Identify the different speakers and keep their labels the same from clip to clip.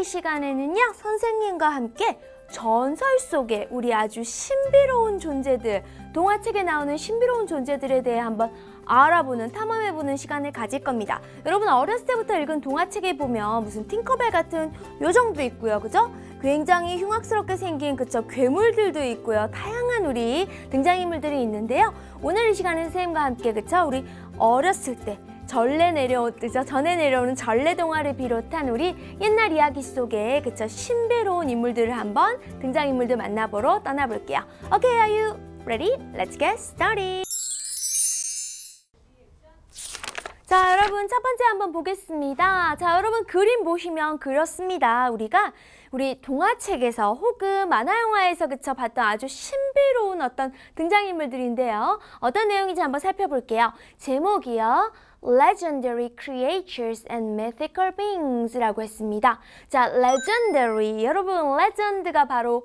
Speaker 1: 이야기 시간에는요, 선생님과 함께 전설 속에 우리 아주 신비로운 존재들, 동화책에 나오는 신비로운 존재들에 대해 한번 알아보는, 탐험해보는 시간을 가질 겁니다. 여러분 어렸을 때부터 읽은 동화책에 보면 무슨 팅커벨 같은 요정도 있고요, 그죠? 굉장히 흉악스럽게 생긴 그쵸 괴물들도 있고요. 다양한 우리 등장인물들이 있는데요. 오늘 이 시간에 선생님과 함께 그쵸 우리 어렸을 때 전래 내려오죠. 전에 내려오는 전래 동화를 비롯한 우리 옛날 이야기 속에 그쵸 신비로운 인물들을 한번 등장 인물들 만나보러 떠나볼게요. Okay, are you ready? Let's get started. 자 여러분 첫 번째 한번 보겠습니다. 자 여러분 그림 보시면 그렇습니다 우리가 우리 동화책에서 혹은 만화영화에서 그쳐 봤던 아주 신비로운 어떤 등장인물들인데요. 어떤 내용인지 한번 살펴볼게요. 제목이요. legendary creatures and mythical beings라고 했습니다. 자, legendary 여러분 legend가 바로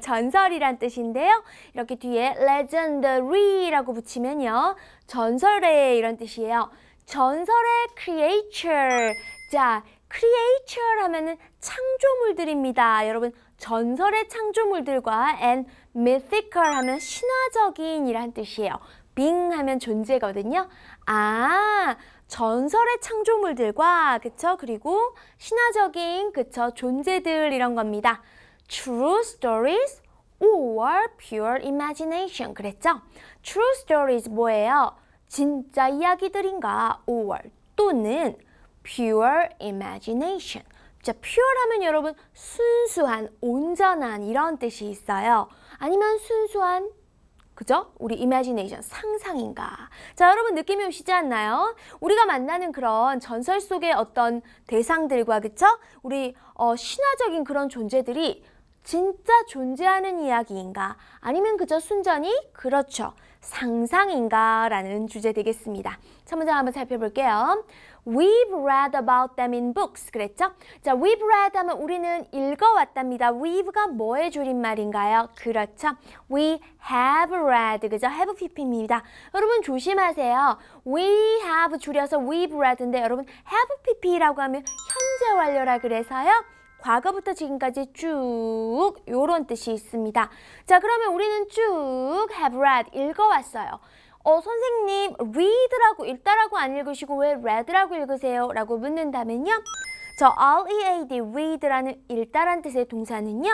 Speaker 1: 전설이란 뜻인데요. 이렇게 뒤에 legendary라고 붙이면요. 전설의 이런 뜻이에요. 전설의 creature 자, creature 하면은 창조물들입니다. 여러분 전설의 창조물들과 and mythical 하면 신화적인이란 뜻이에요. being 하면 존재거든요. 아, 전설의 창조물들과 그쵸? 그리고 신화적인 그쵸? 존재들 이런 겁니다. True stories or pure imagination 그랬죠? True stories 뭐예요? 진짜 이야기들인가? or 또는 pure imagination. 자, pure 하면 여러분 순수한, 온전한 이런 뜻이 있어요. 아니면 순수한 그죠? 우리 이미지네이션 상상인가. 자, 여러분 느낌이 오시지 않나요? 우리가 만나는 그런 전설 속의 어떤 대상들과 그쵸? 우리 어, 신화적인 그런 존재들이 진짜 존재하는 이야기인가? 아니면 그저 순전히 그렇죠. 상상인가? 라는 주제 되겠습니다. 첫 문장 한번 살펴볼게요. We've read about them in books. 그랬죠? 자, we've read 하면 우리는 읽어왔답니다. We've가 뭐의 줄임말인가요? 그렇죠. We have read. 그죠? have pp입니다. 여러분 조심하세요. We have 줄여서 we've read인데 여러분 have pp라고 하면 현재 완료라 그래서요. 과거부터 지금까지 쭉 요런 뜻이 있습니다. 자 그러면 우리는 쭉 have read 읽어왔어요. 어, 선생님, read라고 읽다라고 안 읽으시고 왜 read라고 읽으세요? 라고 묻는다면요. 저 read, read라는 읽다란 뜻의 동사는요.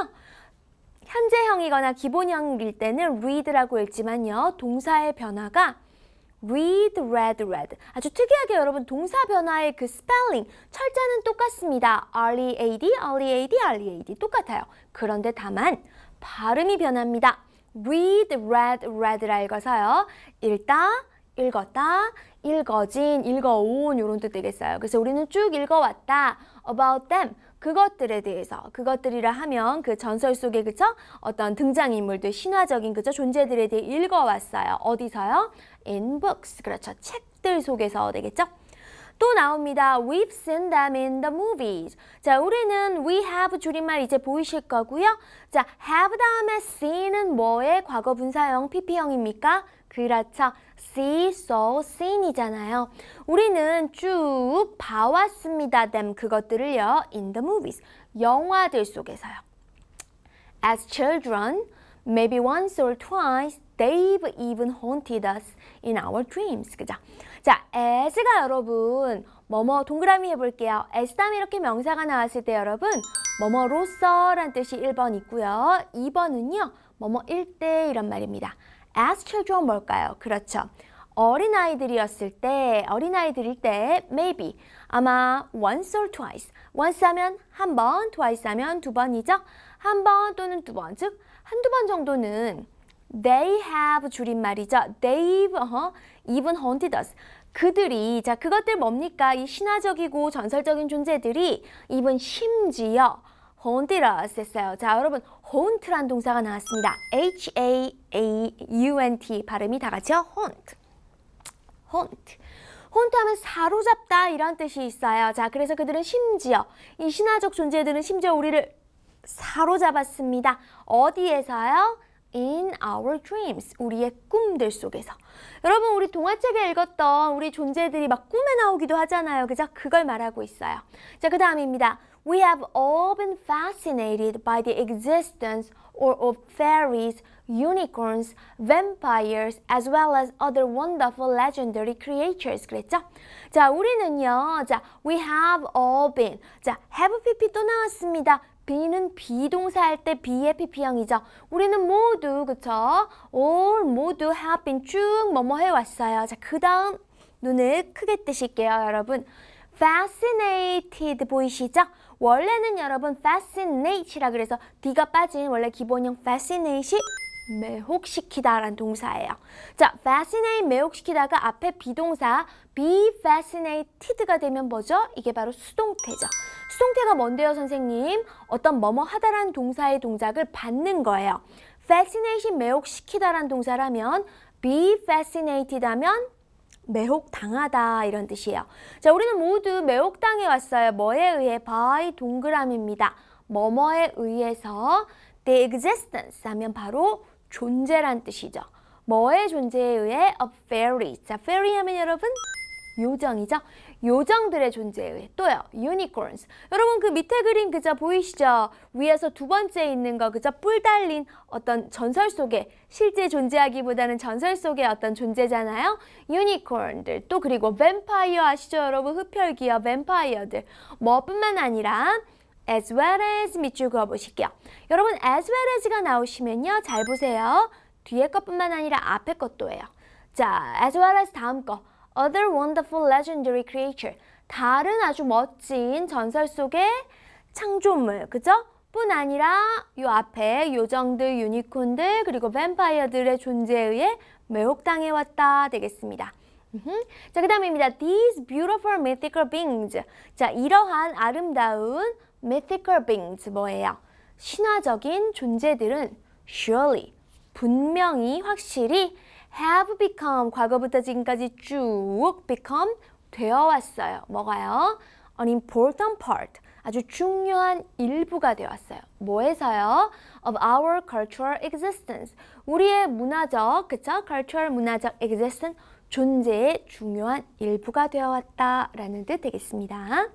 Speaker 1: 현재형이거나 기본형일 때는 read라고 읽지만요. 동사의 변화가 read, read, read. 아주 특이하게 여러분 동사 변화의 그 스펠링, 철자는 똑같습니다. read, read, read 똑같아요. 그런데 다만 발음이 변합니다. read, read, read라 읽어서요. 읽다, 읽었다, 읽어진, 읽어온 이런 뜻 되겠어요. 그래서 우리는 쭉 읽어왔다. about them. 그것들에 대해서 그것들이라 하면 그 전설 속에 그쵸 어떤 등장인물들 신화적인 그쵸 존재들에 대해 읽어왔어요 어디서요 in books 그렇죠 책들 속에서 되겠죠 또 나옵니다. We've seen them in the movies. 자, 우리는 we have 줄임말 이제 보이실 거고요. 자, have 다음에 seen은 뭐의 과거 분사형 PP형입니까? 그렇죠. see, saw, seen이잖아요. 우리는 쭉 봐왔습니다. them 그것들을요. in the movies. 영화들 속에서요. As children, maybe once or twice, they've even haunted us in our dreams. 그죠? 자, as가 여러분 뭐뭐 동그라미 해볼게요. as 다음에 이렇게 명사가 나왔을 때 여러분 뭐뭐로서 란 뜻이 1번 있고요. 2번은요. 뭐뭐일 때 이런 말입니다. as children 뭘까요? 그렇죠. 어린아이들이었을 때, 어린아이들일 때 maybe 아마 once or twice once 하면 한 번, twice 하면 두 번이죠. 한 번 또는 두 번, 즉 한두 번 정도는 they have 줄임말이죠. they've uh even haunted us. 그들이 자 그것들 뭡니까? 이 신화적이고 전설적인 존재들이 even 심지어 haunted us 했어요. 자 여러분 haunt란 동사가 나왔습니다. H A A U N T 발음이 다 같이요. haunt. haunt. 혼투하면 사로잡다 이런 뜻이 있어요. 자, 그래서 그들은 심지어 이 신화적 존재들은 심지어 우리를 사로잡았습니다. 어디에서요? in our dreams, 우리의 꿈들 속에서. 여러분 우리 동화책에 읽었던 우리 존재들이 막 꿈에 나오기도 하잖아요. 그죠? 그걸 말하고 있어요. 자, 그 다음입니다. We have all been fascinated by the existence or of fairies, unicorns, vampires, as well as other wonderful legendary creatures. 그랬죠? 자, 우리는요. 자, we have all been. 자, have pp 또 나왔습니다. be는 비동사 할 때 be의 p 형이죠 우리는 모두 그쵸? all 모두 have been 쭉 뭐뭐 해왔어요. 자, 그 다음 눈을 크게 뜨실게요, 여러분. fascinated 보이시죠? 원래는 여러분 fascinate라 그래서 d가 빠진 원래 기본형 fascinate 매혹시키다라는 동사예요. 자, fascinate 매혹시키다가 앞에 비동사 be fascinated가 되면 뭐죠? 이게 바로 수동태죠. 수동태가 뭔데요, 선생님? 어떤 뭐뭐 하다란 동사의 동작을 받는 거예요. fascination 매혹시키다란 동사를 면 be fascinated 하면 매혹당하다 이런 뜻이에요. 자, 우리는 모두 매혹당해 왔어요. 뭐에 의해? by 동그라미입니다. 뭐뭐에 의해서 the existence 하면 바로 존재란 뜻이죠. 뭐의 존재에 의해 a fairy. 자, fairy 하면 여러분 요정이죠. 요정들의 존재에 의해 또요. unicorns. 여러분 그 밑에 그림 그저 보이시죠? 위에서 두 번째 있는 거 그저 뿔 달린 어떤 전설 속에 실제 존재하기보다는 전설 속에 어떤 존재잖아요. 유니콘들 또 그리고 뱀파이어 아시죠 여러분? 흡혈귀요 뱀파이어들. 뭐뿐만 아니라 as well as 밑줄 그어보실게요. 여러분 as well as가 나오시면요. 잘 보세요. 뒤에 것뿐만 아니라 앞에 것도예요. 자, as well as 다음 거. Other Wonderful Legendary Creature 다른 아주 멋진 전설 속의 창조물 그죠? 뿐 아니라 요 앞에 요정들, 유니콘들 그리고 뱀파이어들의 존재에 의해 매혹당해 왔다 되겠습니다. 자, 그 다음입니다. These beautiful mythical beings. 자, 이러한 아름다운 mythical beings 뭐예요? 신화적인 존재들은 surely, 분명히, 확실히 have become 과거부터 지금까지 쭉 become 되어 왔어요. 뭐가요? an important part 아주 중요한 일부가 되었어요. 뭐에서요? of our cultural existence 우리의 문화적 그쵸? cultural 문화적 existence 존재의 중요한 일부가 되어 왔다라는 뜻 되겠습니다.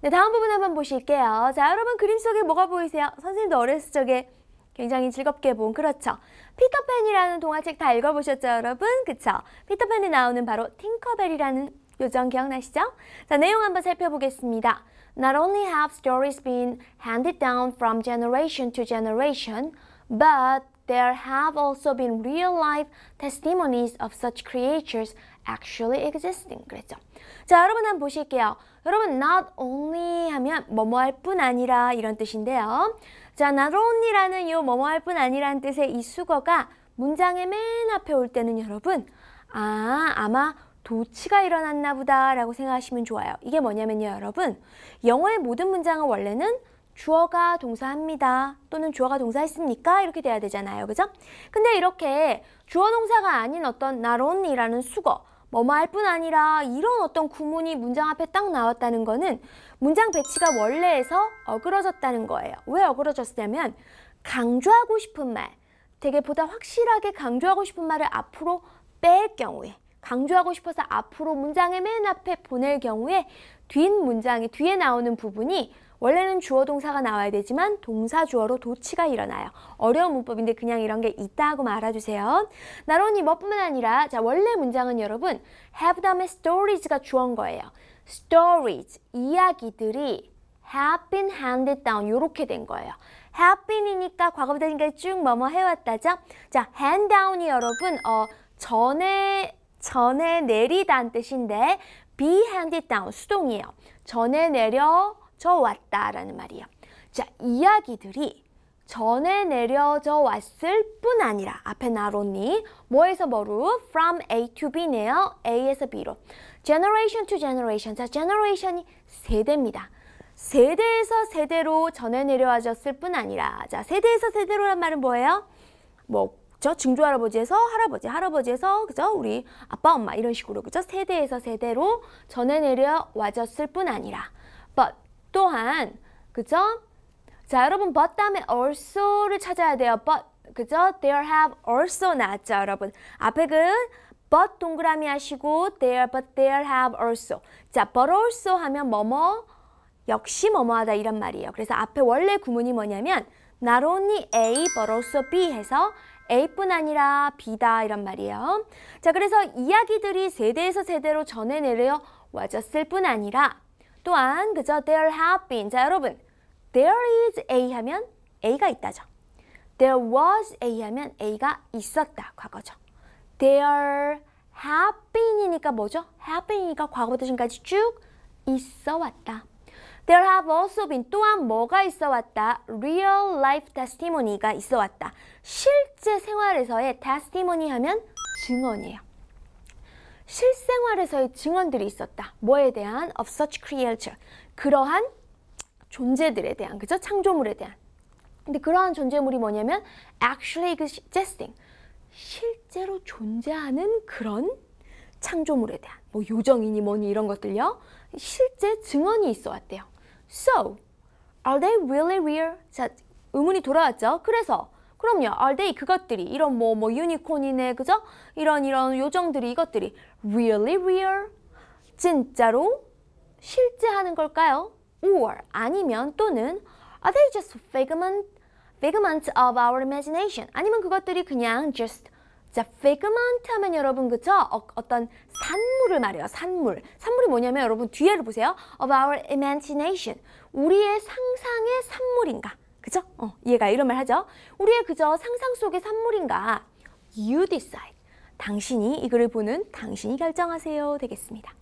Speaker 1: 네, 다음 부분 한번 보실게요. 자, 여러분 그림 속에 뭐가 보이세요? 선생님도 어렸을 적에 굉장히 즐겁게 본 그렇죠. 피터팬이라는 동화책 다 읽어보셨죠 여러분? 그쵸? 피터팬에 나오는 바로 팅커벨이라는 요정 기억나시죠? 자 내용 한번 살펴보겠습니다. Not only have stories been handed down from generation to generation, but there have also been real-life testimonies of such creatures actually existing. 그랬죠. 자, 여러분 한번 보실게요. 여러분, not only 하면 뭐뭐 할 뿐 아니라 이런 뜻인데요. 자, 나로니라는요 뭐뭐 할 뿐 아니라는 뜻의 이 수거가 문장의 맨 앞에 올 때는 여러분 아, 아마 도치가 일어났나 보다 라고 생각하시면 좋아요. 이게 뭐냐면요, 여러분. 영어의 모든 문장은 원래는 주어가 동사합니다. 또는 주어가 동사했습니까? 이렇게 돼야 되잖아요. 그죠? 근데 이렇게 주어 동사가 아닌 어떤 나로니라는 수거, 뭐뭐 할 뿐 아니라 이런 어떤 구문이 문장 앞에 딱 나왔다는 거는 문장 배치가 원래에서 어그러졌다는 거예요. 왜 어그러졌냐면 강조하고 싶은 말, 되게 보다 확실하게 강조하고 싶은 말을 앞으로 뺄 경우에 강조하고 싶어서 앞으로 문장의 맨 앞에 보낼 경우에 뒷 문장이 뒤에 나오는 부분이 원래는 주어 동사가 나와야 되지만 동사 주어로 도치가 일어나요. 어려운 문법인데 그냥 이런 게 있다 고 말아주세요. 나로니 뭐뿐만 아니라 자 원래 문장은 여러분 have 다음에 stories가 주어인 거예요. stories, 이야기들이 have been handed down 이렇게 된 거예요. have been이니까 과거부터쭉 뭐뭐 해왔다죠? 자, hand down이 여러분 어 전에 전에 내리다는 뜻인데 be handed down 수동이에요. 전에 내려져 왔다라는 말이에요. 자, 이야기들이 전에 내려져 왔을 뿐 아니라 앞에 나로니 뭐에서 뭐로? from A to B네요. A에서 B로. generation to generation. 자, generation이 세대입니다. 세대에서 세대로 전해 내려와졌을 뿐 아니라 자, 세대에서 세대로란 말은 뭐예요? 뭐그 증조 할아버지에서 할아버지, 할아버지에서 그죠? 우리 아빠, 엄마 이런 식으로 그죠? 세대에서 세대로 전해 내려와졌을 뿐 아니라 but 또한 그죠? 자, 여러분 but 다음에 also를 찾아야 돼요. but 그죠? There have also 나왔죠, 여러분. 앞에 그 but 동그라미 하시고 there but there have also 자 but also 하면 뭐뭐 역시 뭐뭐하다 이런 말이에요. 그래서 앞에 원래 구문이 뭐냐면 not only A but also B 해서 A뿐 아니라 B다 이런 말이에요. 자 그래서 이야기들이 세대에서 세대로 전해 내려 와졌을 뿐 아니라 또한 그저 there have been 자 여러분 there is A 하면 A가 있다죠. there was A 하면 A가 있었다 과거죠. there have been이니까 뭐죠? have been이니까 과거부터 지금까지 쭉 있어 왔다. There have also been 또한 뭐가 있어 왔다? Real life testimony가 있어 왔다. 실제 생활에서의 testimony 하면 증언이에요. 실생활에서의 증언들이 있었다. 뭐에 대한? Of such creature. 그러한 존재들에 대한, 그죠? 창조물에 대한. 근데 그러한 존재물이 뭐냐면 actually existing. 실제로 존재하는 그런 창조물에 대한 뭐 요정이니 뭐니 이런 것들요. 실제 증언이 있어 왔대요. So, are they really real? 자, 의문이 돌아왔죠. 그래서 그럼요. Are they 그것들이 이런 뭐뭐 뭐 유니콘이네 그죠? 이런 이런 요정들이 이것들이 really real? 진짜로 실제 하는 걸까요? or 아니면 또는 are they just figment figment of our imagination 아니면 그것들이 그냥 just 자, figment 하면 여러분 그쵸? 어, 어떤 산물을 말해요. 산물. 산물이 뭐냐면 여러분 뒤에를 보세요. of our imagination. 우리의 상상의 산물인가. 그죠? 어, 얘가 이런 말 하죠. 우리의 그저 상상 속의 산물인가. You decide. 당신이 이 글을 보는 당신이 결정하세요. 되겠습니다.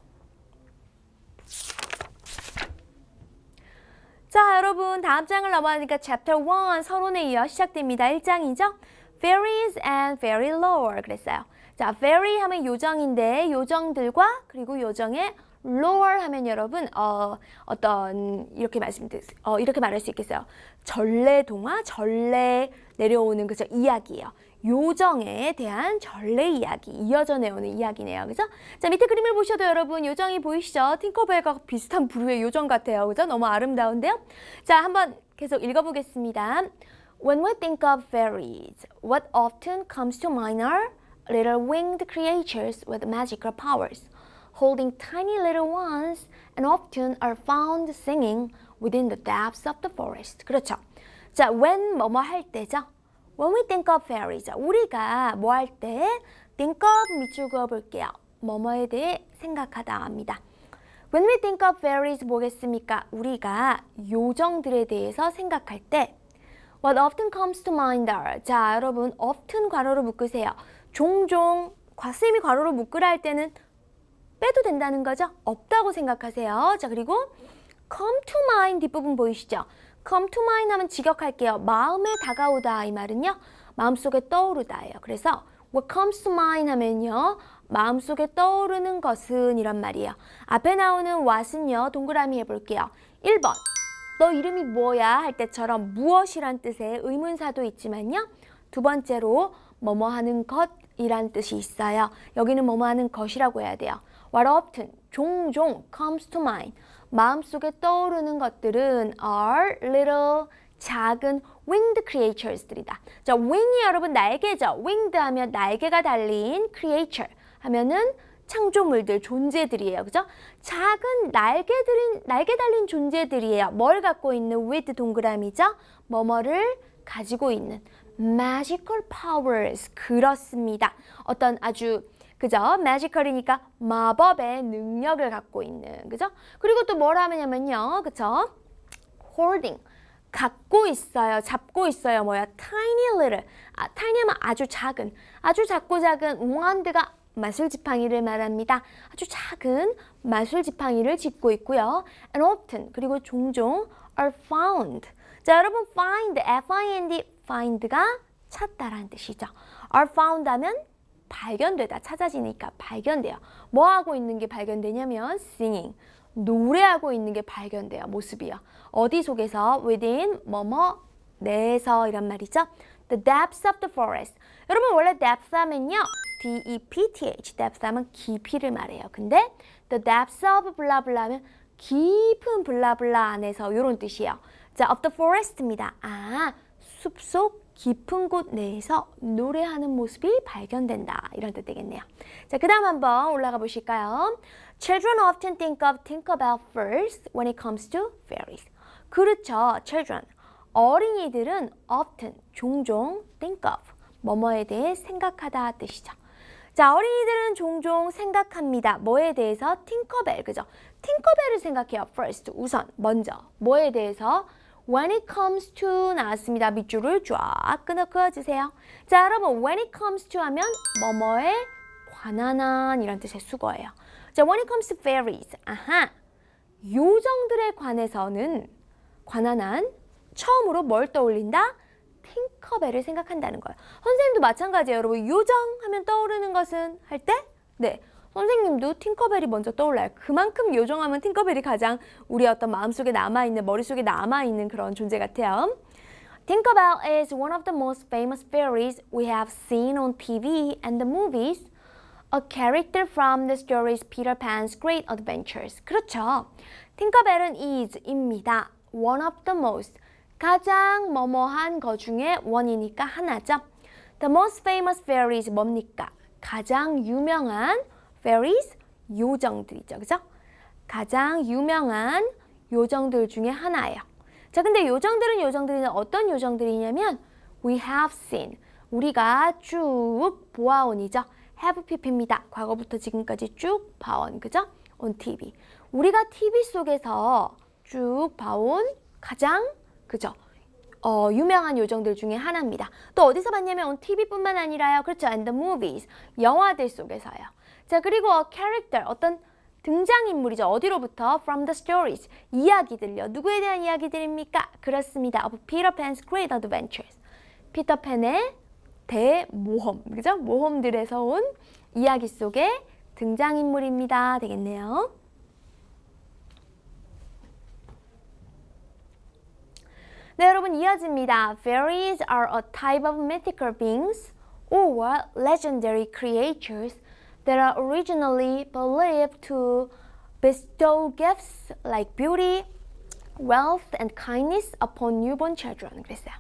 Speaker 1: 자, 여러분 다음 장을 넘어가니까 chapter 1 서론에 이어 시작됩니다. 1장이죠? Fairies and fairy lore 그랬어요. 자, fairy 하면 요정인데 요정들과 그리고 요정의 lore 하면 여러분 어, 어떤 이렇게 말씀드릴 어, 이렇게 말할 수 있겠어요. 전래 동화, 전래 내려오는 그저 이야기예요. 요정에 대한 전래 이야기 이어져 내오는 이야기네요. 그죠? 자, 밑에 그림을 보셔도 여러분 요정이 보이시죠? 팅커벨과 비슷한 부류의 요정 같아요. 그죠? 너무 아름다운데요. 자, 한번 계속 읽어보겠습니다. When we think of fairies, what often comes to mind are little winged creatures with magical powers, holding tiny little ones and often are found singing within the depths of the forest. 그렇죠. 자, when 뭐뭐 할 때죠? When we think of fairies, 우리가 뭐 할때 think of 밑줄 그어볼게요. 뭐뭐에 대해 생각하다 합니다. When we think of fairies 뭐겠습니까? 우리가 요정들에 대해서 생각할 때 What often comes to mind are 자 여러분 often 괄호로 묶으세요. 종종 과 쌤이 괄호로 묶으라 할 때는 빼도 된다는 거죠? 없다고 생각하세요. 자 그리고 come to mind 뒷부분 보이시죠? come to mind 하면 직역할게요. 마음에 다가오다 이 말은요. 마음속에 떠오르다예요. 그래서 what comes to mind 하면요. 마음속에 떠오르는 것은 이런 말이에요. 앞에 나오는 what은요. 동그라미 해볼게요. 1번 너 이름이 뭐야 할 때처럼 무엇이란 뜻의 의문사도 있지만요. 두 번째로 뭐뭐 하는 것이란 뜻이 있어요. 여기는 뭐뭐 하는 것이라고 해야 돼요. What often, 종종, comes to mind. 마음속에 떠오르는 것들은 are little 작은 winged creatures들이다. 자, wing이 여러분 날개죠. winged 하면 날개가 달린 creature 하면은 창조물들, 존재들이에요. 그죠? 작은 날개들인, 날개 달린 존재들이에요. 뭘 갖고 있는 with 동그라미죠? 뭐뭐를 가지고 있는 magical powers. 그렇습니다. 어떤 아주 그죠? m a g 이니까 마법의 능력을 갖고 있는, 그죠? 그리고 또 뭐라 하냐면요, 그쵸? holding. 갖고 있어요, 잡고 있어요, 뭐야, tiny little, 아, tiny 하면 아주 작은, 아주 작고 작은 웅한드가 마술 지팡이를 말합니다. 아주 작은 마술 지팡이를 짚고 있고요. And often, 그리고 종종 are found. 자, 여러분 find, f-i-n-d, find가 찾다라는 뜻이죠. are found 하면 발견되다 찾아지니까 발견돼요. 뭐 하고 있는 게 발견되냐면 singing 노래하고 있는 게 발견돼요. 모습이요. 어디 속에서 within 뭐뭐 내에서 이란 말이죠. The depths of the forest. 여러분 원래 depth 하면요. D-E-P-T-H depth 하면 깊이를 말해요. 근데 the depths of 블라블라 면 깊은 블라블라 안에서 이런 뜻이에요. 자, of the forest입니다. 아, 숲속 깊은 곳 내에서 노래하는 모습이 발견된다. 이런 뜻 되겠네요. 자, 그 다음 한번 올라가 보실까요? Children often think of t i n k about first when it comes to fairies. 그렇죠, children. 어린이들은 often, 종종 think of, 뭐뭐에 대해 생각하다 뜻이죠. 자, 어린이들은 종종 생각합니다. 뭐에 대해서? 팅커벨, 그죠? 팅커벨을 생각해요. first, 우선, 먼저. 뭐에 대해서? when it comes to 나왔습니다. 밑줄을 쫙 끊어 그어주세요. 자, 여러분 when it comes to 하면 뭐뭐에 관한한 이런 뜻의 수거예요. 자, when it comes to fairies, 아하, 요정들에 관해서는 관한한 처음으로 뭘 떠올린다? 팅커벨을 생각한다는 거예요. 선생님도 마찬가지예요. 여러분 요정 하면 떠오르는 것은 할 때? 네, 선생님도 팅커벨이 먼저 떠올라요. 그만큼 요정하면 팅커벨이 가장 우리 어떤 마음속에 남아있는, 머릿속에 남아있는 그런 존재 같아요. Tinkerbell is one of the most famous fairies we have seen on TV and the movies. A character from the stories Peter Pan's Great Adventures. 그렇죠. 팅커벨은 is입니다. One of the most. 가장 뭐뭐한 거 중에 원이니까 하나죠. The most famous fairies 뭡니까? 가장 유명한 fairies, 요정들이죠. 그죠? 가장 유명한 요정들 중에 하나예요. 자, 근데 요정들은 요정들이 는 어떤 요정들이냐면 we have seen, 우리가 쭉 보아온이죠. have pp입니다. 과거부터 지금까지 쭉 봐온, 그죠? on TV. 우리가 TV 속에서 쭉 봐온 가장, 그죠? 어, 유명한 요정들 중에 하나입니다. 또 어디서 봤냐면 on TV뿐만 아니라요. 그렇죠. and the movies, 영화들 속에서요. 자, 그리고 character, 어떤 등장인물이죠. 어디로부터? From the stories, 이야기들요. 누구에 대한 이야기들입니까? 그렇습니다. Of Peter Pan's Great Adventures. 피터팬의 대모험, 그죠? 모험들에서 온 이야기 속의 등장인물입니다. 되겠네요. 네, 여러분 이어집니다. Fairies are a type of mythical beings or legendary creatures that are originally believed to bestow gifts like beauty, wealth, and kindness upon newborn children. 그랬어요.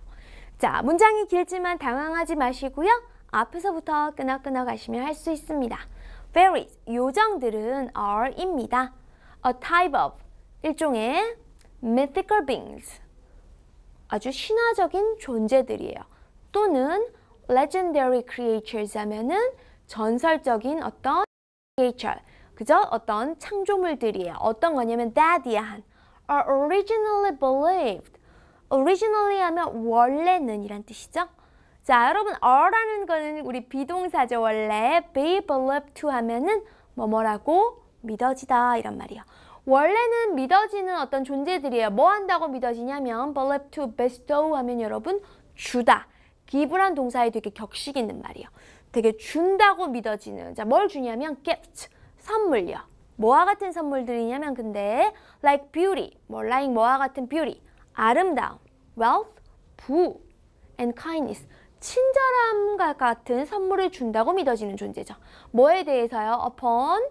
Speaker 1: 자, 문장이 길지만 당황하지 마시고요. 앞에서부터 끄나끄나 가시면 할 수 있습니다. Fairies, 요정들은 are입니다. A type of, 일종의 mythical beings, 아주 신화적인 존재들이에요. 또는 legendary creatures 하면은 전설적인 어떤 creature, 그죠? 어떤 창조물들이에요. 어떤 거냐면 that 이한 are originally believed. originally 하면 원래는 이란 뜻이죠. 자, 여러분 are라는 거는 우리 비동사죠. 원래 be believed to 하면은 뭐뭐라고 믿어지다 이런 말이에요. 원래는 믿어지는 어떤 존재들이에요. 뭐 한다고 믿어지냐면 b e l i e v e to bestow 하면 여러분 주다. 기부란 동사에도 이렇게 격식 이 있는 말이에요. 되게 준다고 믿어지는 자뭘 주냐면 gift 선물요 뭐와 같은 선물들이냐면 근데 like beauty 뭐 like 뭐와 같은 beauty 아름다움 wealth 부 and kindness 친절함과 같은 선물을 준다고 믿어지는 존재죠 뭐에 대해서요 upon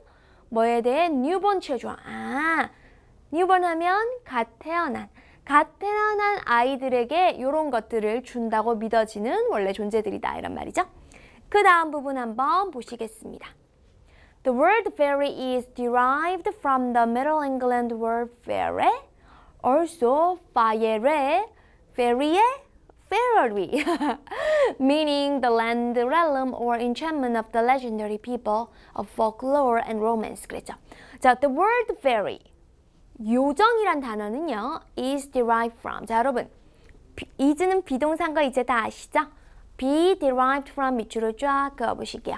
Speaker 1: 뭐에 대해 newborn children 아 newborn 하면 갓 태어난 갓 태어난 아이들에게 이런 것들을 준다고 믿어지는 원래 존재들이다 이런 말이죠. 그 다음 부분 한번 보시겠습니다. The word ferry is derived from the Middle England word ferry, also fire, ferry, ferry, meaning the land realm or enchantment of the legendary people of folklore and romance. 그랬죠. 자, the word fairy, 요정이란 단어는요, is derived from. 자, 여러분, 이즈는 비동사인 거 이제 다 아시죠? be derived from 밑줄을 쫙 그어보시게요.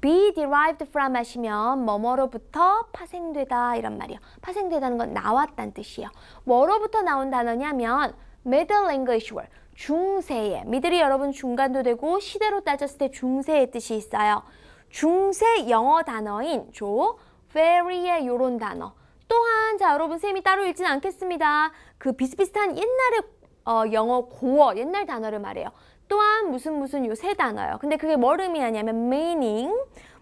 Speaker 1: be derived from 하시면 뭐뭐로부터 파생되다 이런 말이요. 파생되다는 건 나왔다는 뜻이에요. 뭐로부터 나온 단어냐면 middle English word, 중세의, 미들이 여러분 중간도 되고 시대로 따졌을 때 중세의 뜻이 있어요. 중세 영어 단어인 조, very의 요런 단어. 또한 자 여러분 쌤이 따로 읽진 않겠습니다. 그 비슷비슷한 옛날의 어, 영어 고어, 옛날 단어를 말해요. 또한 무슨 무슨 요 세 단어요. 예 근데 그게 뭘 의미하냐면 meaning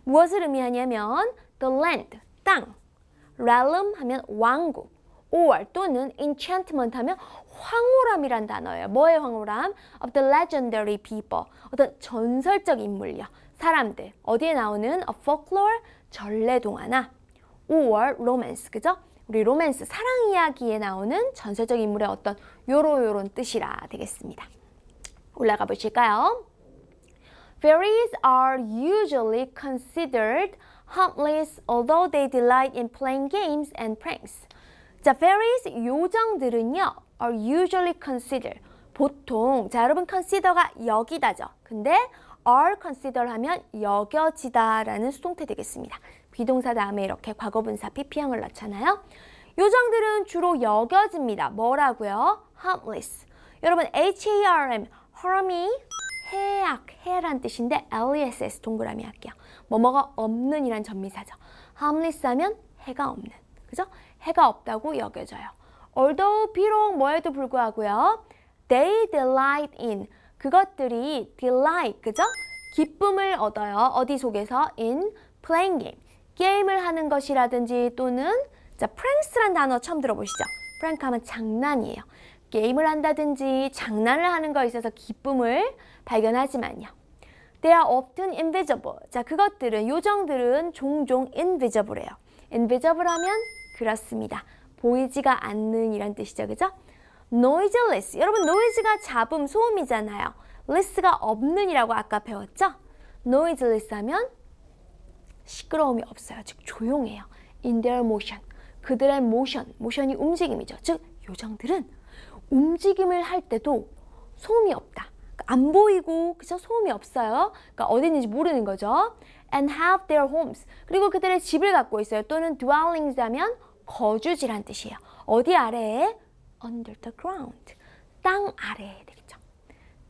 Speaker 1: 무엇을 의미하냐면 the land 땅 realm 하면 왕국 or 또는 enchantment 하면 황홀함이란 단어예요. 뭐의 황홀함? of the legendary people 어떤 전설적 인물요. 이 사람들 어디에 나오는 a folklore 전래 동화나 or romance 그죠? 우리 로맨스 사랑 이야기에 나오는 전설적 인물의 어떤 요로 요런 뜻이라 되겠습니다. 올라가 보실까요? Fairies are usually considered harmless although they delight in playing games and pranks. 자, fairies 요정들은요, are usually considered. 보통, 자, 여러분 consider가 여기다죠. 근데 are consider 하면 여겨지다라는 수동태 되겠습니다. 비동사 다음에 이렇게 과거분사 PP형을 넣잖아요. 요정들은 주로 여겨집니다. 뭐라고요? harmless. 여러분 HARM h a 이 해악, 해란 뜻인데 LESS 동그라미 할게요. 뭐뭐가 없는 이란 전미사죠. harmless 하면 해가 없는, 그죠? 해가 없다고 여겨져요. although, 비록 뭐에도 불구하고요. they delight in, 그것들이 delight, 그죠? 기쁨을 얻어요. 어디 속에서? in playing game. 게임을 하는 것이라든지 또는 자, 프랭스는 단어 처음 들어보시죠? 프랭크 하면 장난이에요. 게임을 한다든지 장난을 하는 거에 있어서 기쁨을 발견하지만요. They are often invisible. 자, 그것들은, 요정들은 종종 invisible해요. invisible 하면 그렇습니다. 보이지가 않는 이란 뜻이죠. 그죠? noiseless. 여러분, noise가 잡음, 소음이잖아요. less가 없는 이라고 아까 배웠죠? noiseless 하면 시끄러움이 없어요. 즉, 조용해요. in their motion. 그들의 motion, motion이 움직임이죠. 즉, 요정들은 움직임을 할 때도 소음이 없다. 그러니까 안 보이고 그쵸 소음이 없어요. 그러니까 어디 있는지 모르는 거죠. And have their homes. 그리고 그들의 집을 갖고 있어요. 또는 dwellings 하면 거주지란 뜻이에요. 어디 아래에? Under the ground. 땅 아래에 되겠죠.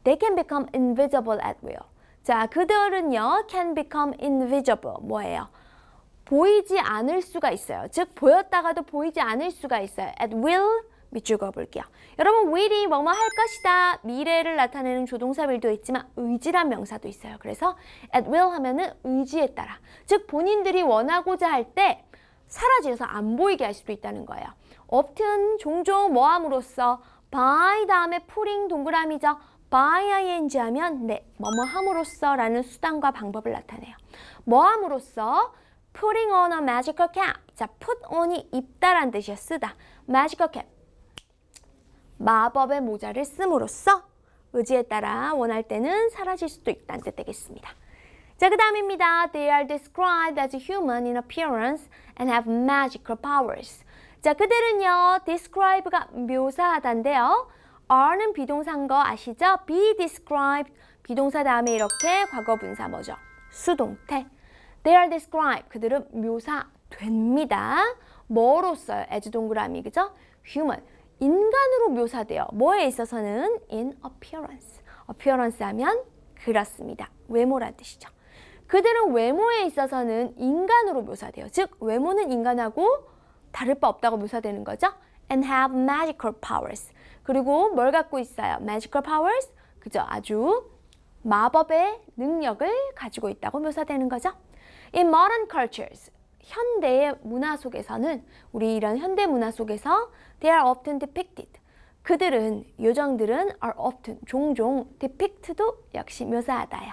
Speaker 1: They can become invisible at will. 자, 그들은요. can become invisible. 뭐예요? 보이지 않을 수가 있어요. 즉, 보였다가도 보이지 않을 수가 있어요. at will 밑줄 그어볼게요. 여러분 will이 뭐뭐 할 것이다 미래를 나타내는 조동사 will도 있지만 의지란 명사도 있어요. 그래서 at will 하면은 의지에 따라 즉 본인들이 원하고자 할 때 사라지면서 안 보이게 할 수도 있다는 거예요. 없든 종종 뭐함으로써 by 다음에 pulling 동그라미죠. by ing 하면 네, 뭐뭐 함으로써 라는 수단과 방법을 나타내요. 뭐함으로써 putting on a magical cap. 자, put on이 입다란 뜻이야, 쓰다. magical cap. 마법의 모자를 씀으로써 의지에 따라 원할 때는 사라질 수도 있다는 뜻 되겠습니다. 자, 그 다음입니다. They are described as human in appearance and have magical powers. 자, 그들은요, describe가 묘사하다인데요. are는 비동사인 거 아시죠? be described, 비동사 다음에 이렇게 과거 분사 뭐죠? 수동태. They are described, 그들은 묘사됩니다. 뭐로써요? as 동그라미, 그죠? human. 인간으로 묘사되어 뭐에 있어서는 in appearance. appearance 하면 그렇습니다. 외모란 뜻이죠. 그들은 외모에 있어서는 인간으로 묘사되어즉 외모는 인간하고 다를 바 없다고 묘사되는 거죠. and have magical powers. 그리고 뭘 갖고 있어요? magical powers. 그죠? 아주 마법의 능력을 가지고 있다고 묘사되는 거죠. In modern cultures, 현대의 문화 속에서는 우리 이런 현대 문화 속에서 they are often depicted. 그들은 요정들은 are often 종종 depict도 역시 묘사하다요.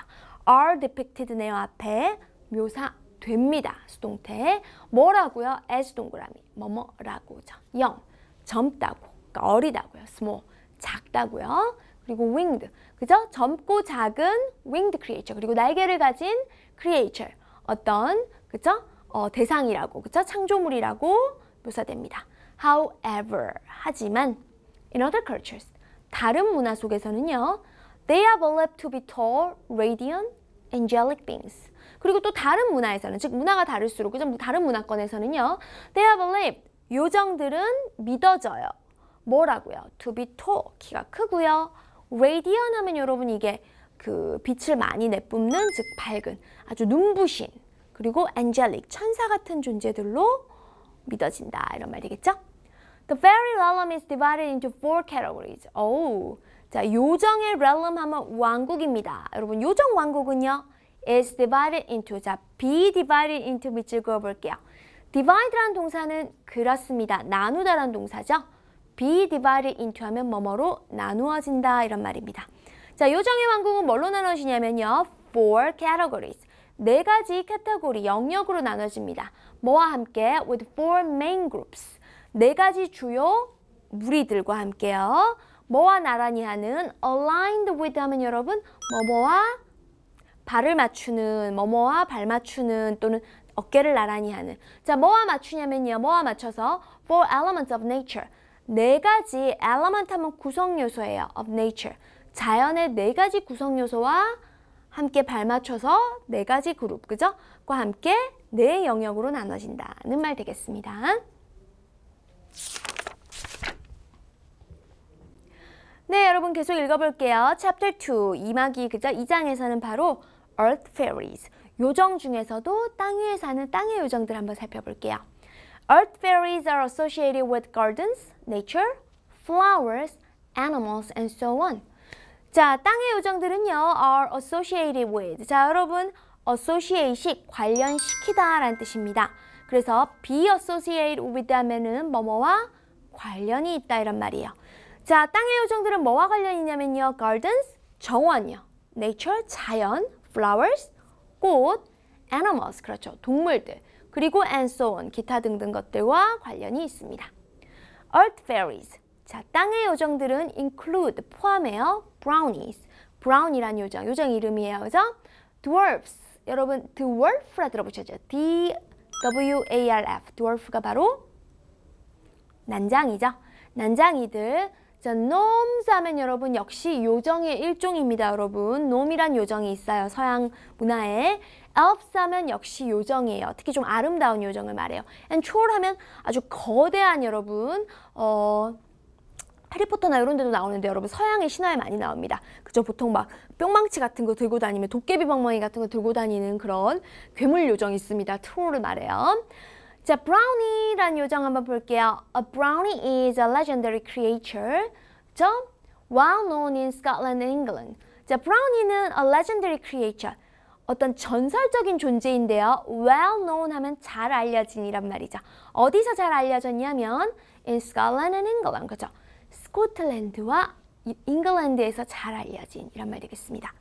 Speaker 1: are depicted네요 앞에 묘사됩니다. 수동태 뭐라고요? as 동그라미 뭐뭐라고죠. 영 젊다고 그러니까 어리다고요. small 작다고요. 그리고 winged 그죠? 젊고 작은 winged creature 그리고 날개를 가진 creature 어떤 그죠? 어, 대상이라고 그죠? 창조물이라고 묘사됩니다. However, 하지만 in other cultures, 다른 문화 속에서는요. They are believed to be tall, radiant, angelic beings. 그리고 또 다른 문화에서는 즉 문화가 다를수록 그죠? 다른 문화권에서는요. They are believed 요정들은 믿어져요. 뭐라고요? To be tall 키가 크고요. Radiant 하면 여러분 이게 그 빛을 많이 내뿜는 즉 밝은 아주 눈부신 그리고 angelic, 천사 같은 존재들로 믿어진다. 이런 말 되겠죠? The fairy realm is divided into four categories. 오, 자 요정의 realm 하면 왕국입니다. 여러분 요정 왕국은요. is divided into, 자 be divided into 밑줄 그어볼게요. divide라는 동사는 그렇습니다. 나누다라는 동사죠. be divided into 하면 뭐뭐로 나누어진다 이런 말입니다. 자 요정의 왕국은 뭘로 나눠지냐면요. four categories. 네 가지 카테고리 영역으로 나눠집니다. 뭐와 함께? With four main groups. 네 가지 주요 무리들과 함께요. 뭐와 나란히 하는 aligned with 하면 여러분 뭐뭐와 발을 맞추는 뭐뭐와 발 맞추는 또는 어깨를 나란히 하는 자 뭐와 맞추냐면요 뭐와 맞춰서 four elements of nature 네 가지 element 하면 구성 요소예요 of nature 자연의 네 가지 구성 요소와 함께 발맞춰서 네 가지 그룹, 그죠? 과 함께 네 영역으로 나눠진다는 말 되겠습니다. 네, 여러분 계속 읽어볼게요. Chapter 2, 2마기 그죠? 2장에서는 바로 Earth Fairies, 요정 중에서도 땅 위에 사는 땅의 요정들 한번 살펴볼게요. Earth fairies are associated with gardens, nature, flowers, animals, and so on. 자, 땅의 요정들은요, are associated with. 자, 여러분, associate식, 관련시키다 라는 뜻입니다. 그래서 be associated with 하면은 뭐뭐와 관련이 있다 이란 말이에요. 자, 땅의 요정들은 뭐와 관련이 냐면요 gardens, 정원이요. nature, 자연, flowers, 꽃, animals, 그렇죠, 동물들. 그리고 and so on, 기타 등등 것들과 관련이 있습니다. earth fairies, 자, 땅의 요정들은 include, 포함해요. brownies. brown이란 요정, 요정 이름이에요. 그죠? dwarfs. 여러분 dwarf라 들어보셨죠? D W A R F. dwarf가 바로 난장이죠. 난장이들. 자, 놈스 면 여러분 역시 요정의 일종입니다, 여러분. 놈이란 요정이 있어요, 서양 문화에. e l f 면 역시 요정이에요. 특히 좀 아름다운 요정을 말해요. and 하면 아주 거대한 여러분, 어, 해리포터나 이런 데도 나오는데 여러분 서양의 신화에 많이 나옵니다. 그죠? 보통 막 뿅망치 같은 거 들고 다니면 도깨비 방망이 같은 거 들고 다니는 그런 괴물 요정이 있습니다. 트롤을 말해요. 자, b r o w n i 요정 한번 볼게요. A brownie is a legendary creature. 저 well known in Scotland and England. 자, 브라우니는 a legendary creature. 어떤 전설적인 존재인데요. well known 하면 잘 알려진 이란 말이죠. 어디서 잘 알려졌냐면 in Scotland and England. 그죠? 스코틀랜드와 잉글랜드에서 잘 알려진 이런 말이 되겠습니다.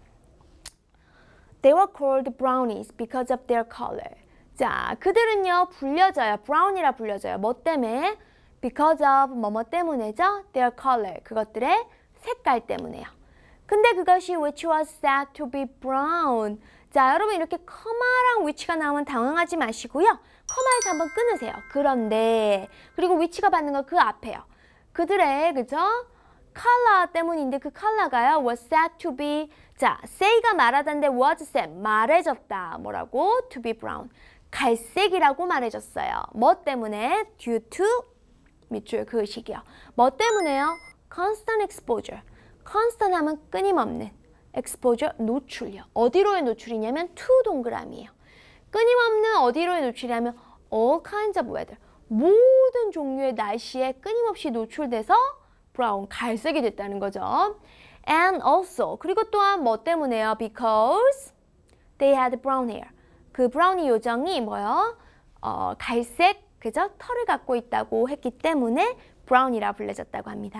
Speaker 1: They were called brownies because of their color. 자, 그들은요 불려져요. brown이라 불려져요. 뭐 때문에? Because of 뭐 뭐 때문에죠? Their color. 그것들의 색깔 때문에요. 근데 그것이 which was said to be brown. 자, 여러분 이렇게 커마랑 which가 나오면 당황하지 마시고요. 커마에서 한번 끊으세요. 그런데 그리고 which가 받는 거그 앞에요. 그들의 그죠? color 때문인데 그 color가요. was said to be 자, say가 말하던데 was said 말해졌다. 뭐라고? to be brown. 갈색이라고 말해줬어요. 뭐 때문에? due to 밑줄 그으시기요. 뭐 때문에요? constant exposure. constant 하면 끊임없는 exposure 노출요. 어디로의 노출이냐면 to 동그라미예요. 끊임없는 어디로의 노출이냐면 all kinds of weather. 모든 종류의 날씨에 끊임없이 노출돼서 브라운, 갈색이 됐다는 거죠. And also, 그리고 또한 뭐 때문에요? Because they had brown hair. 그 브라운이 요정이 뭐요? 어, 갈색, 그죠? 털을 갖고 있다고 했기 때문에 브라운이라 불려졌다고 합니다.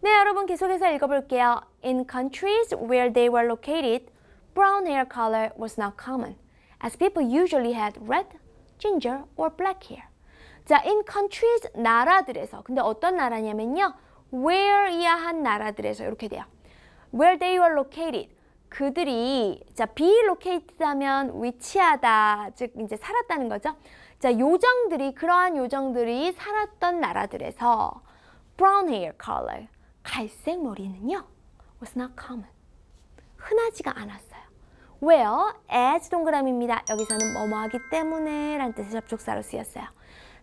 Speaker 1: 네, 여러분 계속해서 읽어볼게요. In countries where they were located, brown hair color was not common. as people usually had red, ginger or black hair. 자, in countries, 나라들에서. 근데 어떤 나라냐면요. where이야 한 나라들에서 이렇게 돼요. where they were located. 그들이 자, be located 하면 위치하다. 즉 이제 살았다는 거죠. 자, 요정들이 그러한 요정들이 살았던 나라들에서 brown hair color 갈색 머리는요. was not common. 흔하지가 않았어 where as 동그라미입니다. 여기서는 뭐뭐 하기 때문에 라는 뜻의 접촉사로 쓰였어요.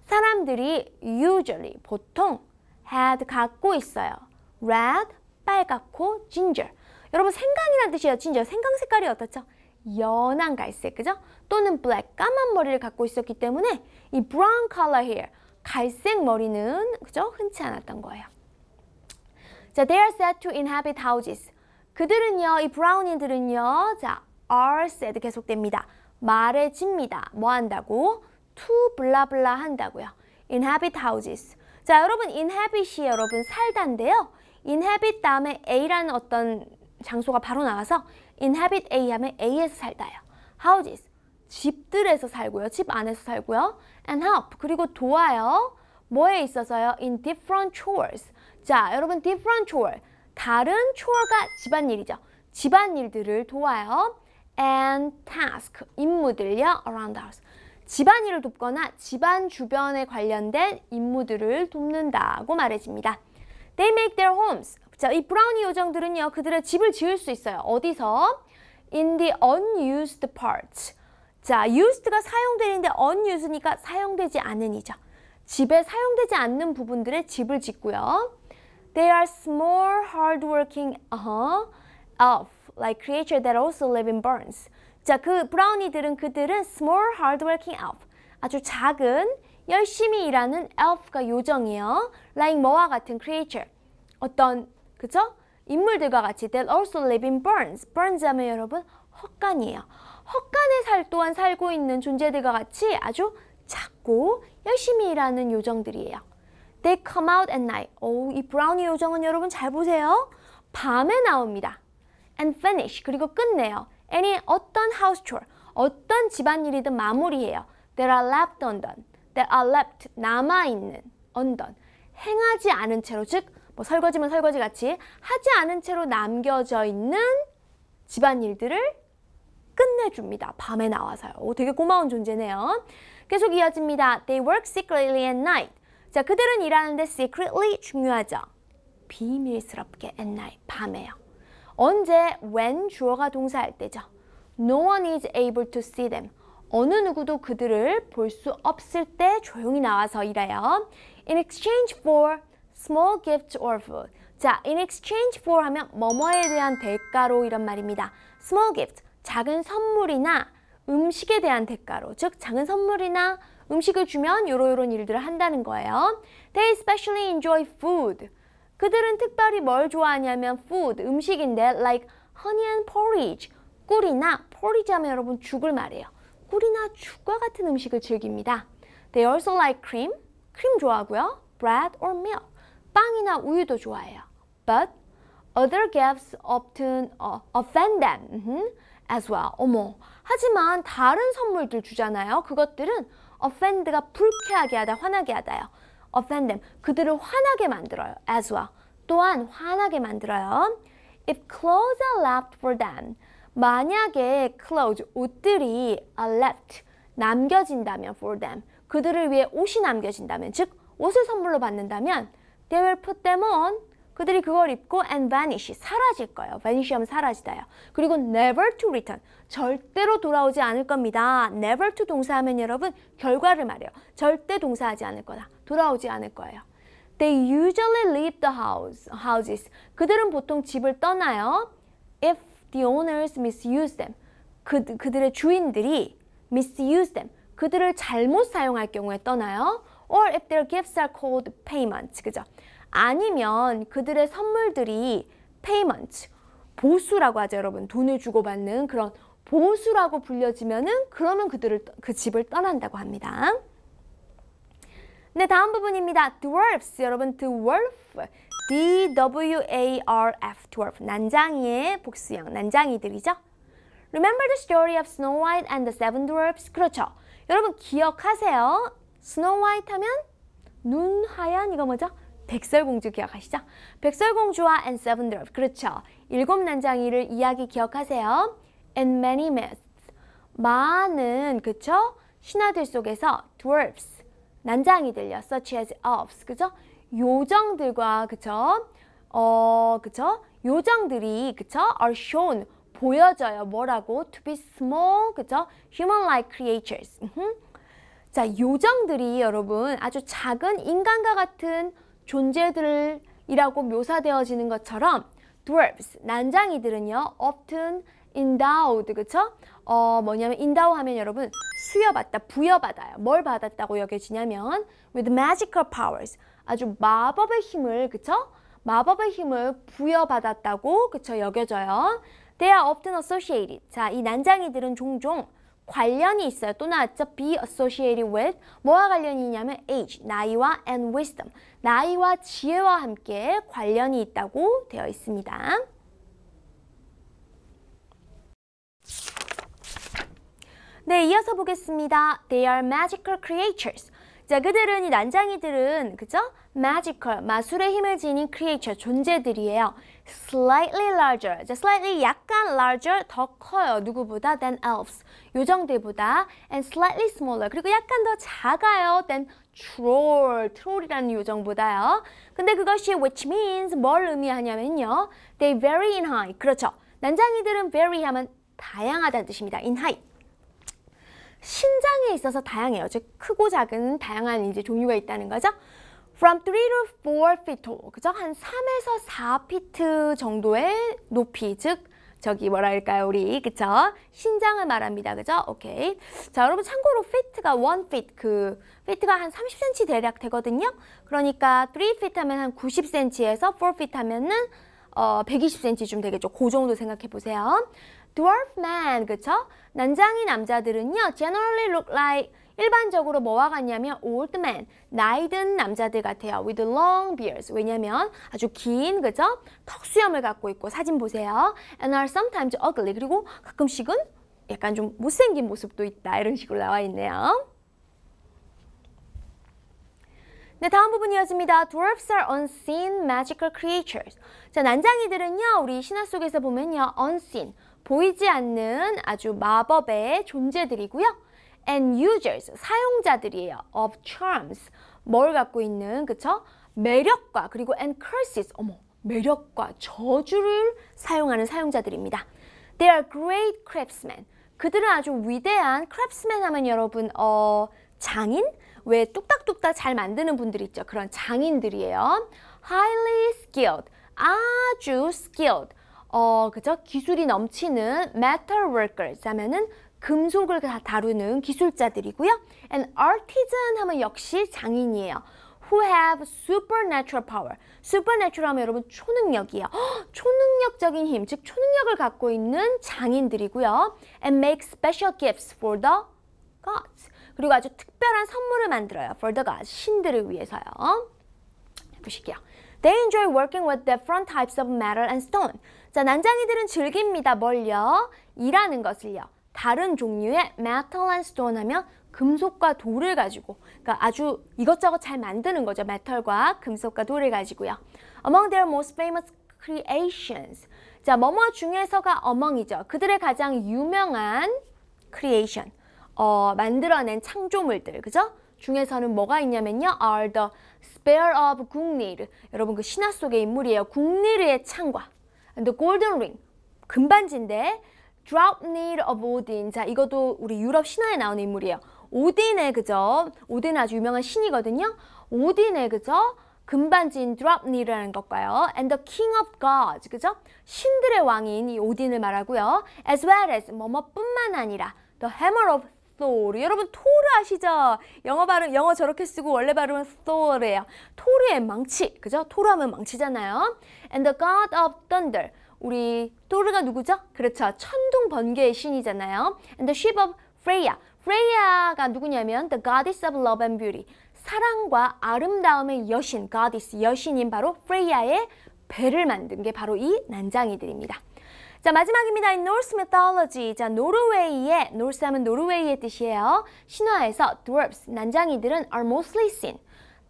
Speaker 1: 사람들이 usually 보통 had 갖고 있어요. red 빨갛고 ginger 여러분 생강이란 뜻이에요. ginger 생강 색깔이 어떻죠? 연한 갈색 그죠? 또는 black 까만 머리를 갖고 있었기 때문에 이 brown color hair 갈색 머리는 그죠? 흔치 않았던 거예요. 자, they are said to inhabit houses. 그들은요, 이 브라운인들은요, 자, are said 계속됩니다. 말해집니다. 뭐 한다고? to 블라블라 한다고요. inhabit houses. 자, 여러분 inhabit이 여러분 살다인데요. inhabit 다음에 a라는 어떤 장소가 바로 나와서 inhabit a 하면 a에서 살다요. houses, 집들에서 살고요. 집 안에서 살고요. and help, 그리고 도와요. 뭐에 있어서요? in different chores. 자, 여러분 different chore, 다른 chore가 집안일이죠. 집안일들을 도와요. and task, 임무들요. around the house. 집안일을 돕거나 집안 주변에 관련된 임무들을 돕는다고 말해집니다. They make their homes. 자, 이 브라우니 요정들은요. 그들의 집을 지을 수 있어요. 어디서? In the unused parts. 자, used가 사용되는데 unused니까 사용되지 않은이죠. 집에 사용되지 않는 부분들의 집을 짓고요. They are small, hardworking, uh -huh, of. like creatures that also live in burns. 자, 그 브라우니들은 그들은 small hardworking elf, 아주 작은 열심히 일하는 elf가 요정이요. like 뭐와 같은 creature, 어떤 그죠? 인물들과 같이 that also live in burns. burns 하면 여러분 헛간이에요. 헛간에 살 또한 살고 있는 존재들과 같이 아주 작고 열심히 일하는 요정들이에요. They come out at night. 오, 이 브라우니 요정은 여러분 잘 보세요. 밤에 나옵니다. and finish 그리고 끝내요. any 어떤 house chore 어떤 집안일이든 마무리해요. that are left undone that are left 남아있는 undone 행하지 않은 채로 즉 뭐 설거지면 설거지 같이 하지 않은 채로 남겨져 있는 집안일들을 끝내줍니다. 밤에 나와서요. 오, 되게 고마운 존재네요. 계속 이어집니다. They work secretly at night. 자, 그들은 일하는데 secretly 중요하죠. 비밀스럽게 at night, 밤에요. 언제 when 주어가 동사할 때죠. No one is able to see them. 어느 누구도 그들을 볼 수 없을 때 조용히 나와서 일해요. In exchange for small gifts or food. 자, in exchange for 하면 뭐뭐에 대한 대가로 이런 말입니다. small gift, 작은 선물이나 음식에 대한 대가로, 즉 작은 선물이나 음식을 주면 요런 요런 일들을 한다는 거예요. They especially enjoy food. 그들은 특별히 뭘 좋아하냐면 food, 음식인데 like honey and porridge, 꿀이나 porridge 하면 여러분 죽을 말이에요. 꿀이나 죽과 같은 음식을 즐깁니다. They also like cream, 크림 좋아하고요. bread or milk, 빵이나 우유도 좋아해요. But other gifts often offend them as well. 어머, 하지만 다른 선물들 주잖아요. 그것들은 offend가 불쾌하게 하다, 화나게 하다요. offend them. 그들을 화나게 만들어요. as well. 또한 화나게 만들어요. If clothes are left for them. 만약에 clothes, 옷들이 are left, 남겨진다면 for them. 그들을 위해 옷이 남겨진다면, 즉 옷을 선물로 받는다면 they will put them on. 그들이 그걸 입고 and vanish, 사라질 거예요. vanish 하면 사라지다요. 그리고 never to return, 절대로 돌아오지 않을 겁니다. never to 동사하면 여러분 결과를 말해요. 절대 동사하지 않을 거다. 돌아오지 않을 거예요. They usually leave the house, houses. 그들은 보통 집을 떠나요. If the owners misuse them. 그, 그들의 주인들이 misuse them. 그들을 잘못 사용할 경우에 떠나요. Or if their gifts are called payments. 그죠? 아니면 그들의 선물들이 payments. 보수라고 하죠, 여러분. 돈을 주고받는 그런 보수라고 불려지면은 그러면 그들을 그 집을 떠난다고 합니다. 네, 다음 부분입니다. dwarfs, 여러분 dwarf, D-W-A-R-F, dwarf, 난장이의 복수형, 난장이들이죠. Remember the story of Snow White and the Seven Dwarfs? 그렇죠. 여러분 기억하세요. Snow White 하면 눈 하얀 이거 뭐죠? 백설공주 기억하시죠? 백설공주와 and seven dwarfs 그렇죠. 일곱 난장이를 이야기 기억하세요. And many myths 많은 그쵸? 신화들 속에서 dwarfs 난장이들 such as ups 그죠? 요정들과 그쵸? 어 그쵸? 요정들이 그쵸? are shown 보여져요 뭐라고 to be small 그쵸? human-like creatures 자 요정들이 여러분 아주 작은 인간과 같은 존재들이라고 묘사되어지는 것처럼 dwarfs 난장이들은요 often endowed 그쵸? 어 뭐냐면 endow 하면 여러분 수여받다, 부여받아요. 뭘 받았다고 여겨지냐면 with magical powers, 아주 마법의 힘을, 그쵸? 마법의 힘을 부여받았다고, 그쵸? 여겨져요. They are often associated. 자, 이 난장이들은 종종 관련이 있어요. 또 나왔죠? be associated with 뭐와 관련이 있냐면 age, 나이와 and wisdom, 나이와 지혜와 함께 관련이 있다고 되어 있습니다. 네, 이어서 보겠습니다. They are magical creatures. 자, 그들은 이 난장이들은 그죠? magical, 마술의 힘을 지닌 creature, 존재들이에요. slightly larger, 자, slightly 약간 larger, 더 커요. 누구보다 than elves, 요정들보다 and slightly smaller, 그리고 약간 더 작아요 than troll, 트롤이라는 요정보다요. 근데 그것이 which means 뭘 의미하냐면요. they vary in height, 그렇죠. 난장이들은 vary 하면 다양하다는 뜻입니다. in height. 신장에 있어서 다양해요. 즉 크고 작은 다양한 이제 종류가 있다는 거죠. From 3 to 4 feet 그죠? 한 3에서 4 피트 정도의 높이, 즉 저기 뭐랄까요 우리 그쵸 신장을 말합니다 그죠 오케이 자 여러분 참고로 피트가 원 피트 그 피트가 한 30cm 대략 되거든요 그러니까 3 피트 하면 한 90cm에서 4 피트 하면은 어 120cm쯤 되겠죠 그 정도 생각해 보세요 dwarf man 그쵸 난장이 남자들은요, generally look like 일반적으로 뭐와 같냐면 old man, 나이 든 남자들 같아요. with long beards. 왜냐면 아주 긴, 그죠? 턱 수염을 갖고 있고 사진 보세요. and are sometimes ugly. 그리고 가끔씩은 약간 좀 못생긴 모습도 있다. 이런 식으로 나와 있네요. 네, 다음 부분 이어집니다. Dwarfs are unseen magical creatures. 자, 난장이들은요, 우리 신화 속에서 보면요, unseen. 보이지 않는 아주 마법의 존재들이고요. and users, 사용자들이에요. of charms, 뭘 갖고 있는, 그쵸? 매력과 그리고 and curses, 어머, 매력과 저주를 사용하는 사용자들입니다. They are great craftsmen. 그들은 아주 위대한 craftsmen 하면 여러분 어 장인? 왜 뚝딱뚝딱 잘 만드는 분들 있죠? 그런 장인들이에요. highly skilled, 아주 skilled, 어, 그죠? 기술이 넘치는 metal workers 하면은 금속을 다루는 기술자들이고요. And artisan 하면 역시 장인이에요. who have supernatural power. supernatural 하면 여러분 초능력이에요. 허, 초능력적인 힘, 즉 초능력을 갖고 있는 장인들이고요. And make special gifts for the gods. 그리고 아주 특별한 선물을 만들어요. for the gods, 신들을 위해서요. 보시게요. They enjoy working with different types of metal and stone. 자, 난장이들은 즐깁니다. 뭘요? 일하는 것을요. 다른 종류의 metal and stone 하면 금속과 돌을 가지고 그러니까 아주 이것저것 잘 만드는 거죠. 메털과 금속과 돌을 가지고요. Among their most famous creations. 자, 뭐뭐 중에서가 어멍이죠 그들의 가장 유명한 creation. 어, 만들어낸 창조물들. 그죠? 중에서는 뭐가 있냐면요. are the spear of 국리르. 여러분 그 신화 속의 인물이에요. 국리르의 창과. 근데 골든 링 금반지인데 drop need of Odin. 자, 이것도 우리 유럽 신화에 나오는 인물이에요. 오딘의 그죠? 오딘 아주 유명한 신이거든요. 오딘의 그죠? 금반지인 drop need라는 것과요. and the king of gods. 그죠? 신들의 왕인 이 오딘을 말하고요. as well as 뭐뭐뿐만 아니라 the hammer of story. 여러분 토르 아시죠? 영어 발음 영어 저렇게 쓰고 원래 발음은 story예요. 토르의 망치. 그죠? 토르 하면 망치잖아요. And the god of thunder. 우리 토르가 누구죠? 그렇죠. 천둥 번개의 신이잖아요. And the ship of Freya. Freya가 누구냐면 the goddess of love and beauty. 사랑과 아름다움의 여신, goddess, 여신인 바로 프레이아의 배를 만든 게 바로 이 난장이들입니다. 자 마지막입니다. In Norse mythology. 자 노르웨이의 노 o r 하면 노르웨이의 뜻이에요. 신화에서 dwarfs 난장이들은 are mostly seen.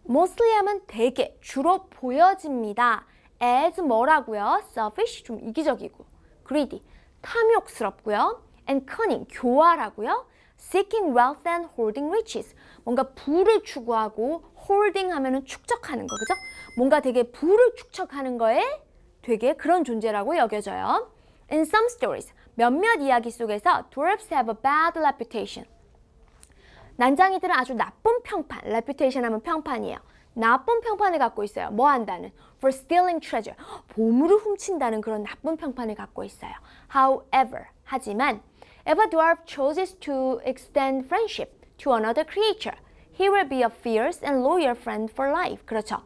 Speaker 1: mostly 하면 대개 주로 보여집니다. as 뭐라고요? selfish 좀 이기적이고 greedy 탐욕스럽고요. and cunning 교활하고요. seeking wealth and holding riches. 뭔가 부를 추구하고 holding 하면은 축적하는 거, 그죠? 뭔가 되게 부를 축적하는 거에 되게 그런 존재라고 여겨져요. In some stories, 몇몇 이야기 속에서 dwarfs have a bad reputation. 난장이들은 아주 나쁜 평판, reputation 하면 평판이에요. 나쁜 평판을 갖고 있어요. 뭐 한다는? For stealing treasure. 보물을 훔친다는 그런 나쁜 평판을 갖고 있어요. However, 하지만 If a dwarf chooses to extend friendship to another creature, he will be a fierce and loyal friend for life. 그렇죠.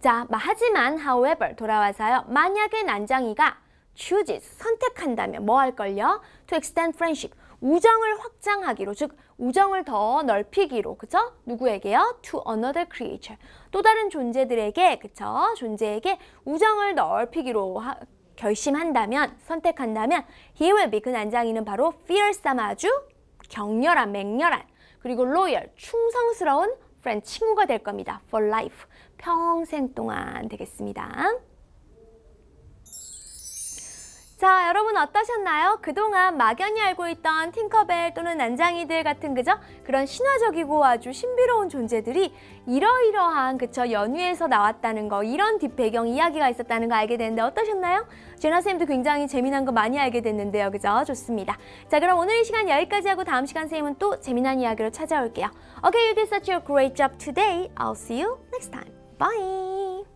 Speaker 1: 자, 하지만 however 돌아와서요. 만약에 난장이가 chooses 선택한다면 뭐할 걸요? to extend friendship 우정을 확장하기로 즉 우정을 더 넓히기로 그죠 누구에게요? to another creature 또 다른 존재들에게 그쵸? 존재에게 우정을 넓히기로 하, 결심한다면 선택한다면 he will be 그 난장이는 바로 f i e r c e 아주 격렬한 맹렬한 그리고 loyal 충성스러운 friend 친구가 될 겁니다 for life 평생 동안 되겠습니다. 자, 여러분 어떠셨나요? 그동안 막연히 알고 있던 팅커벨 또는 난장이들 같은 그죠? 그런 신화적이고 아주 신비로운 존재들이 이러이러한 그쵸 연유에서 나왔다는 거 이런 뒷배경 이야기가 있었다는 거 알게 됐는데 어떠셨나요? 제나 쌤도 굉장히 재미난 거 많이 알게 됐는데요. 그죠? 좋습니다. 자, 그럼 오늘 이 시간 여기까지 하고 다음 시간 쌤은 또 재미난 이야기로 찾아올게요. Okay, you did such a great job today. I'll see you next time. Bye!